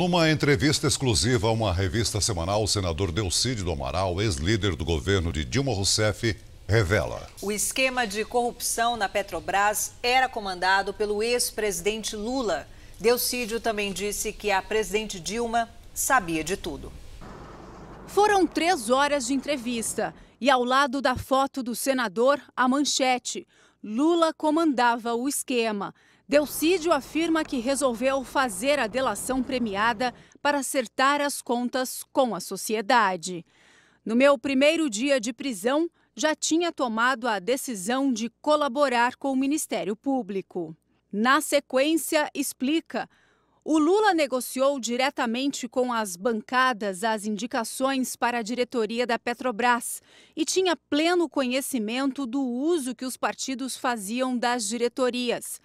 Numa entrevista exclusiva a uma revista semanal, o senador Delcídio do Amaral, ex-líder do governo de Dilma Rousseff, revela. O esquema de corrupção na Petrobras era comandado pelo ex-presidente Lula. Delcídio também disse que a presidente Dilma sabia de tudo. Foram três horas de entrevista e ao lado da foto do senador, a manchete. Lula comandava o esquema. Delcídio afirma que resolveu fazer a delação premiada para acertar as contas com a sociedade. No meu primeiro dia de prisão, já tinha tomado a decisão de colaborar com o Ministério Público. Na sequência, explica, o Lula negociou diretamente com as bancadas as indicações para a diretoria da Petrobras e tinha pleno conhecimento do uso que os partidos faziam das diretorias,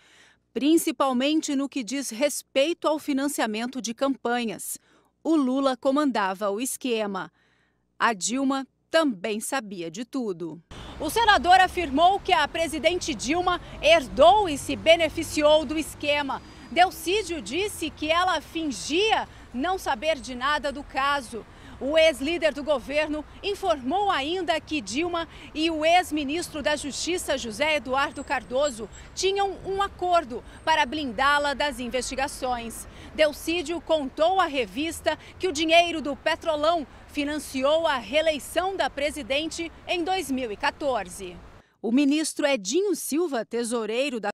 principalmente no que diz respeito ao financiamento de campanhas. O Lula comandava o esquema. A Dilma também sabia de tudo. O senador afirmou que a presidente Dilma herdou e se beneficiou do esquema. Delcídio disse que ela fingia não saber de nada do caso. O ex-líder do governo informou ainda que Dilma e o ex-ministro da Justiça, José Eduardo Cardoso, tinham um acordo para blindá-la das investigações. Delcídio contou à revista que o dinheiro do Petrolão financiou a reeleição da presidente em 2014. O ministro Edinho Silva, tesoureiro da